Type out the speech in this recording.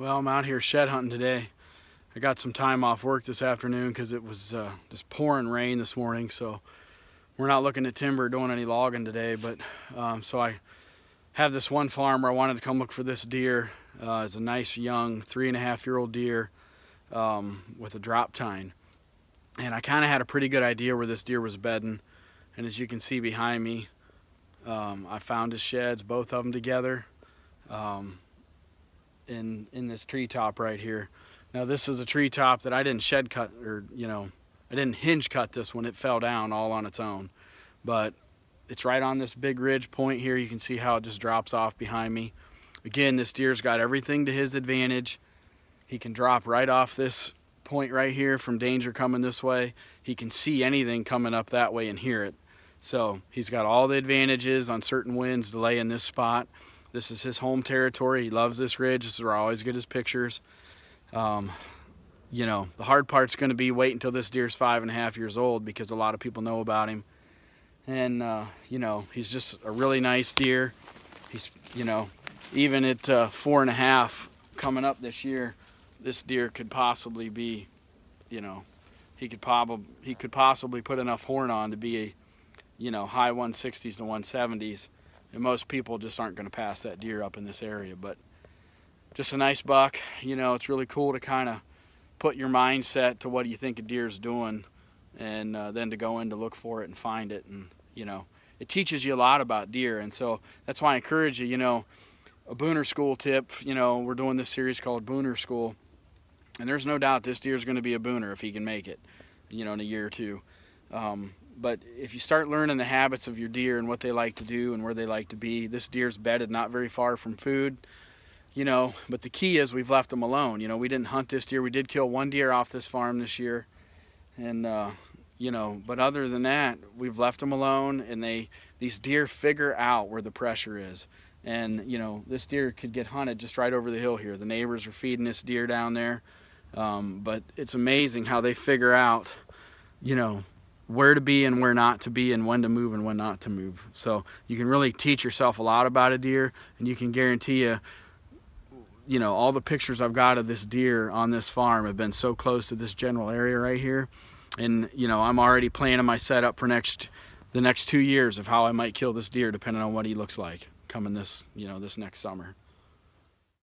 Well, I'm out here shed hunting today. I got some time off work this afternoon because it was uh, just pouring rain this morning, so we're not looking at timber doing any logging today. But um, so I have this one farm where I wanted to come look for this deer. Uh, it's a nice young three and a half year old deer um, with a drop tine, and I kind of had a pretty good idea where this deer was bedding. And as you can see behind me, um, I found his sheds, both of them together. Um, in, in this treetop right here. Now this is a treetop that I didn't shed cut or, you know, I didn't hinge cut this one. It fell down all on its own. But it's right on this big ridge point here. You can see how it just drops off behind me. Again, this deer's got everything to his advantage. He can drop right off this point right here from danger coming this way. He can see anything coming up that way and hear it. So he's got all the advantages on certain winds, lay in this spot. This is his home territory. He loves this ridge. This is where I always get his pictures. Um, you know, the hard part's going to be wait until this deer's five and a half years old because a lot of people know about him. And, uh, you know, he's just a really nice deer. He's, you know, even at uh, four and a half coming up this year, this deer could possibly be, you know, he could probably he could possibly put enough horn on to be a, you know, high 160s to 170s and most people just aren't going to pass that deer up in this area but just a nice buck you know it's really cool to kind of put your mindset to what do you think a deer is doing and uh, then to go in to look for it and find it and you know it teaches you a lot about deer and so that's why I encourage you you know a Booner school tip you know we're doing this series called Booner school and there's no doubt this deer is going to be a Booner if he can make it you know in a year or two um, but if you start learning the habits of your deer and what they like to do and where they like to be, this deer's bedded not very far from food, you know, but the key is we've left them alone. You know, we didn't hunt this deer. We did kill one deer off this farm this year. And, uh, you know, but other than that, we've left them alone and they, these deer figure out where the pressure is. And, you know, this deer could get hunted just right over the hill here. The neighbors are feeding this deer down there. Um, but it's amazing how they figure out, you know, where to be and where not to be and when to move and when not to move. So you can really teach yourself a lot about a deer and you can guarantee you, you know, all the pictures I've got of this deer on this farm have been so close to this general area right here. And, you know, I'm already planning my setup for next the next two years of how I might kill this deer depending on what he looks like coming this, you know, this next summer.